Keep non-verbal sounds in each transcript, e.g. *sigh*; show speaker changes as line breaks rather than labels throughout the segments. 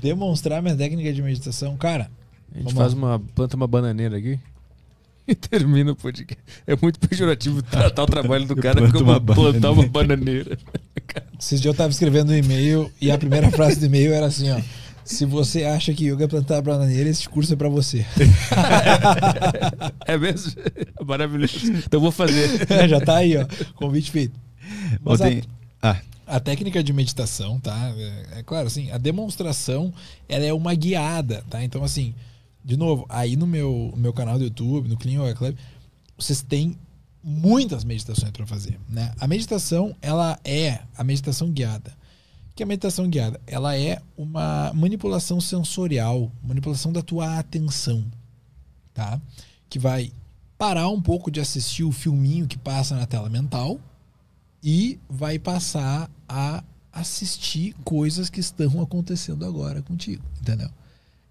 demonstrar minha técnica de meditação, cara. A gente faz uma planta uma bananeira aqui *laughs* e termina o podcast. É muito pejorativo tá, tratar o trabalho do cara como uma, plantar uma bananeira. Esses dias eu estava escrevendo um e-mail e a primeira frase do e-mail era assim, ó. Se você acha que yoga é plantar bananeira, esse curso é para você. é mesmo? É maravilhoso. Então vou fazer. *laughs* É, já está aí, ó. Convite feito. Mas, Bom, Ah, a técnica de meditação, tá? É, é claro, assim, a demonstração, ela é uma guiada, tá? Então, assim, de novo, aí no meu, meu canal do YouTube, no Clean Yoga Club, vocês têm muitas meditações para fazer, né? A meditação, ela é a meditação guiada. Que é a meditação guiada, ela é uma manipulação sensorial, manipulação da tua atenção, tá? Que vai parar um pouco de assistir o filminho que passa na tela mental e vai passar a assistir coisas que estão acontecendo agora contigo, entendeu?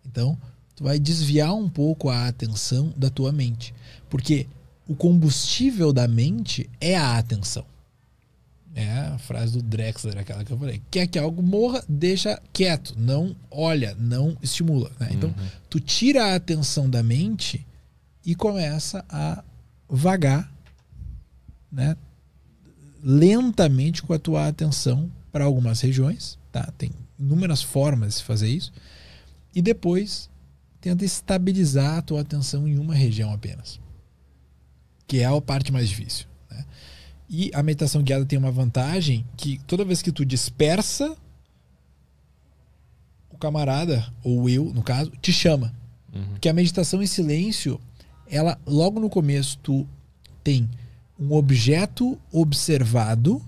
Então, tu vai desviar um pouco a atenção da tua mente, porque o combustível da mente é a atenção. É a frase do Drexler, aquela que eu falei. Quer que algo morra, deixa quieto, não olha, não estimula. Né? Então, uhum. tu tira a atenção da mente e começa a vagar, né? lentamente com a tua atenção para algumas regiões, tá? Tem inúmeras formas de fazer isso. E depois tenta estabilizar a tua atenção em uma região apenas, que é a parte mais difícil. Né? E a meditação guiada tem uma vantagem que toda vez que tu dispersa, o camarada, ou eu, no caso, te chama. Uhum. Porque a meditação em silêncio, ela logo no começo tu tem um objeto observado,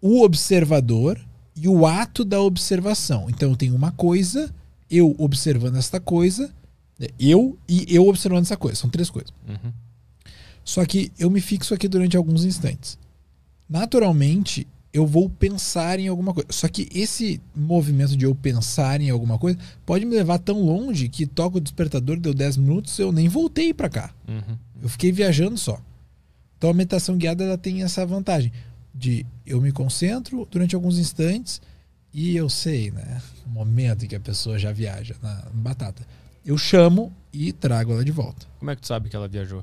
o observador e o ato da observação. Então eu tenho uma coisa, eu observando esta coisa, né, eu e eu observando essa coisa. São três coisas. Uhum. Só que eu me fixo aqui durante alguns instantes. Naturalmente, eu vou pensar em alguma coisa. Só que esse movimento de eu pensar em alguma coisa pode me levar tão longe que toca o despertador, deu 10 minutos, eu nem voltei para cá. Uhum. Eu fiquei viajando só. Então a meditação guiada ela tem essa vantagem de eu me concentro durante alguns instantes e eu sei, né, o momento em que a pessoa já viaja na batata. Eu chamo e trago ela de volta. Como é que tu sabe que ela viajou?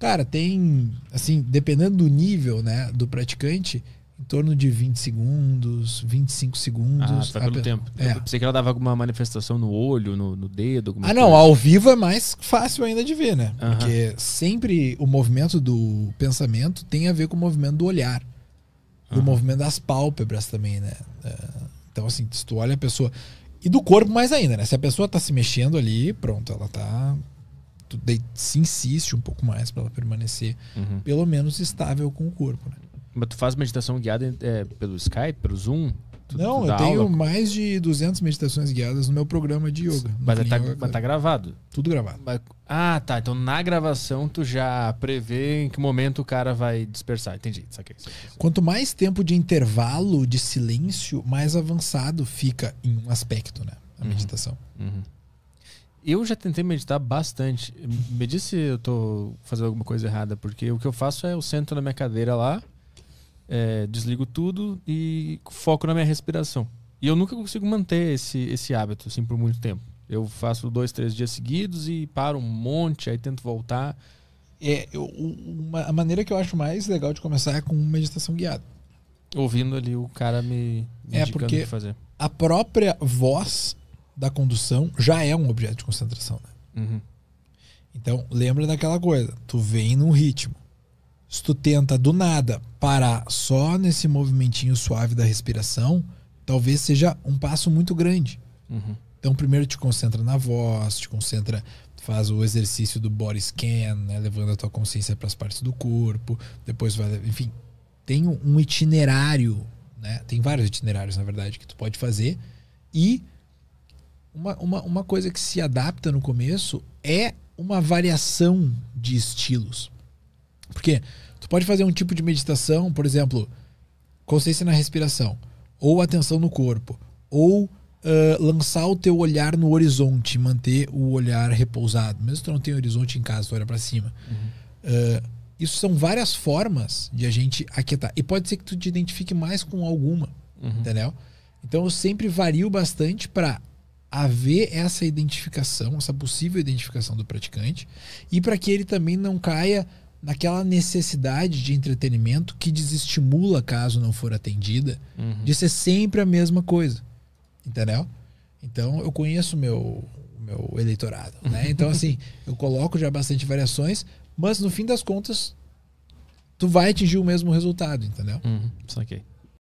Cara, tem assim, dependendo do nível, né, do praticante, em torno de 20 segundos, 25 segundos. Ah, tá pelo a... tempo. É. Eu pensei que ela dava alguma manifestação no olho, no, no dedo, Ah, não, ao vivo é mais fácil ainda de ver, né? Uh -huh. Porque sempre o movimento do pensamento tem a ver com o movimento do olhar. Uh -huh. o movimento das pálpebras também, né? É, então, assim, se tu olha a pessoa. E do corpo mais ainda, né? Se a pessoa tá se mexendo ali, pronto, ela tá tu se insiste um pouco mais para ela permanecer uhum. pelo menos estável com o corpo. Né? Mas tu faz meditação guiada é, pelo Skype, pelo Zoom? Tu, não, tu eu tenho aula? mais de 200 meditações guiadas no meu programa de yoga. Mas, é tá, yoga, mas tá, gravado? Tudo gravado. Mas, ah, tá. Então na gravação tu já prevê em que momento o cara vai dispersar. Entendi. Saquei, saquei, saquei. Quanto mais tempo de intervalo de silêncio, mais avançado fica em um aspecto, né? A uhum. meditação. Uhum. Eu já tentei meditar bastante. Me disse se eu tô fazendo alguma coisa errada, porque o que eu faço é eu sento na minha cadeira lá é, desligo tudo e foco na minha respiração. E eu nunca consigo manter esse, esse hábito assim por muito tempo. Eu faço dois, três dias seguidos e paro um monte, aí tento voltar. É, eu, uma, a maneira que eu acho mais legal de começar é com meditação guiada. Ouvindo ali o cara me, me é porque fazer. A própria voz da condução já é um objeto de concentração, né? Uhum. Então, lembra daquela coisa, tu vem num ritmo. Se tu tenta do nada parar só nesse movimentinho suave da respiração, talvez seja um passo muito grande. Uhum. Então, primeiro te concentra na voz, te concentra, faz o exercício do body scan, né, levando a tua consciência para as partes do corpo. Depois vai, enfim, tem um itinerário, né? Tem vários itinerários, na verdade, que tu pode fazer. E uma, uma, uma coisa que se adapta no começo é uma variação de estilos. Porque tu pode fazer um tipo de meditação, por exemplo, consciência na respiração, ou atenção no corpo, ou uh, lançar o teu olhar no horizonte, manter o olhar repousado. Mesmo que tu não tenha horizonte em casa, tu olha para cima. Uhum. Uh, isso são várias formas de a gente aquietar. E pode ser que tu te identifique mais com alguma, uhum. entendeu? Então eu sempre vario bastante para haver essa identificação, essa possível identificação do praticante e para que ele também não caia naquela necessidade de entretenimento que desestimula caso não for atendida, uhum. de ser sempre a mesma coisa. Entendeu? Então eu conheço meu meu eleitorado, né? *laughs* Então assim, eu coloco já bastante variações, mas no fim das contas tu vai atingir o mesmo resultado, entendeu? Uhum, saquei.